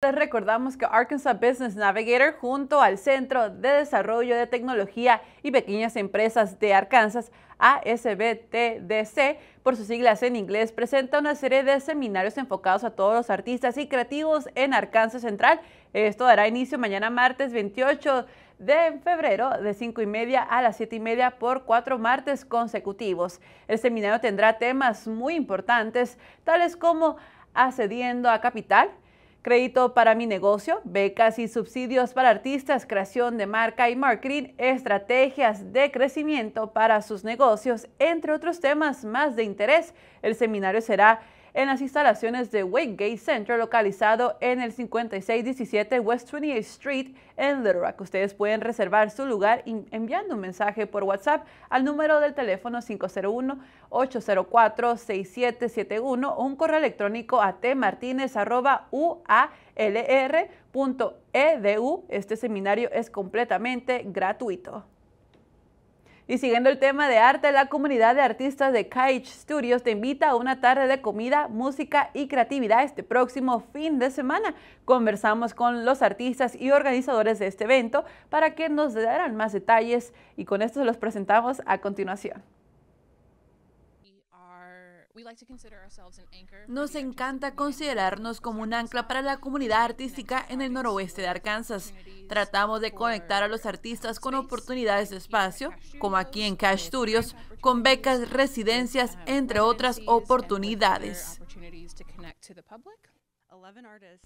Les recordamos que Arkansas Business Navigator junto al Centro de Desarrollo de Tecnología y Pequeñas Empresas de Arkansas, ASBTDC, por sus siglas en inglés, presenta una serie de seminarios enfocados a todos los artistas y creativos en Arkansas Central. Esto dará inicio mañana martes 28 de febrero de 5 y media a las 7 y media por cuatro martes consecutivos. El seminario tendrá temas muy importantes, tales como accediendo a capital, crédito para mi negocio, becas y subsidios para artistas, creación de marca y marketing, estrategias de crecimiento para sus negocios, entre otros temas más de interés. El seminario será en las instalaciones de Wakegate Center localizado en el 5617 West 28th Street en Little Rock. Ustedes pueden reservar su lugar enviando un mensaje por WhatsApp al número del teléfono 501-804-6771 o un correo electrónico a tmartinez.ualr.edu. E este seminario es completamente gratuito. Y siguiendo el tema de arte, la comunidad de artistas de Cage Studios te invita a una tarde de comida, música y creatividad este próximo fin de semana. Conversamos con los artistas y organizadores de este evento para que nos darán más detalles y con esto se los presentamos a continuación. Nos encanta considerarnos como un ancla para la comunidad artística en el noroeste de Arkansas. Tratamos de conectar a los artistas con oportunidades de espacio, como aquí en Cash Studios, con becas, residencias, entre otras oportunidades. 11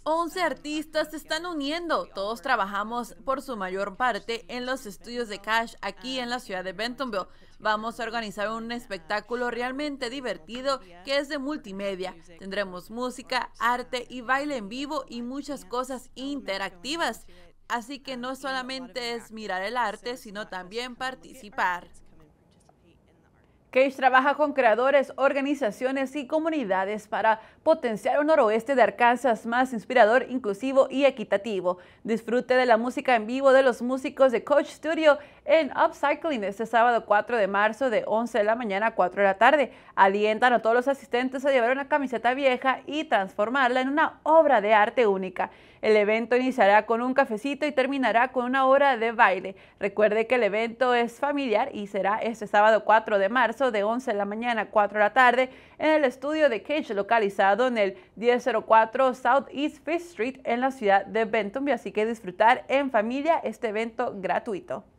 um, artistas se están uniendo. Todos trabajamos por su mayor parte en los estudios de Cash aquí en la ciudad de Bentonville. Vamos a organizar un espectáculo realmente divertido que es de multimedia. Tendremos música, arte y baile en vivo y muchas cosas interactivas. Así que no solamente es mirar el arte, sino también participar. Cage trabaja con creadores, organizaciones y comunidades para potenciar un noroeste de Arkansas más inspirador, inclusivo y equitativo. Disfrute de la música en vivo de los músicos de Coach Studio en Upcycling este sábado 4 de marzo de 11 de la mañana a 4 de la tarde. Alientan a todos los asistentes a llevar una camiseta vieja y transformarla en una obra de arte única. El evento iniciará con un cafecito y terminará con una hora de baile. Recuerde que el evento es familiar y será este sábado 4 de marzo de 11 de la mañana a 4 de la tarde en el estudio de Cage localizado en el 1004 Southeast Fifth Street en la ciudad de Bentonville. Así que disfrutar en familia este evento gratuito.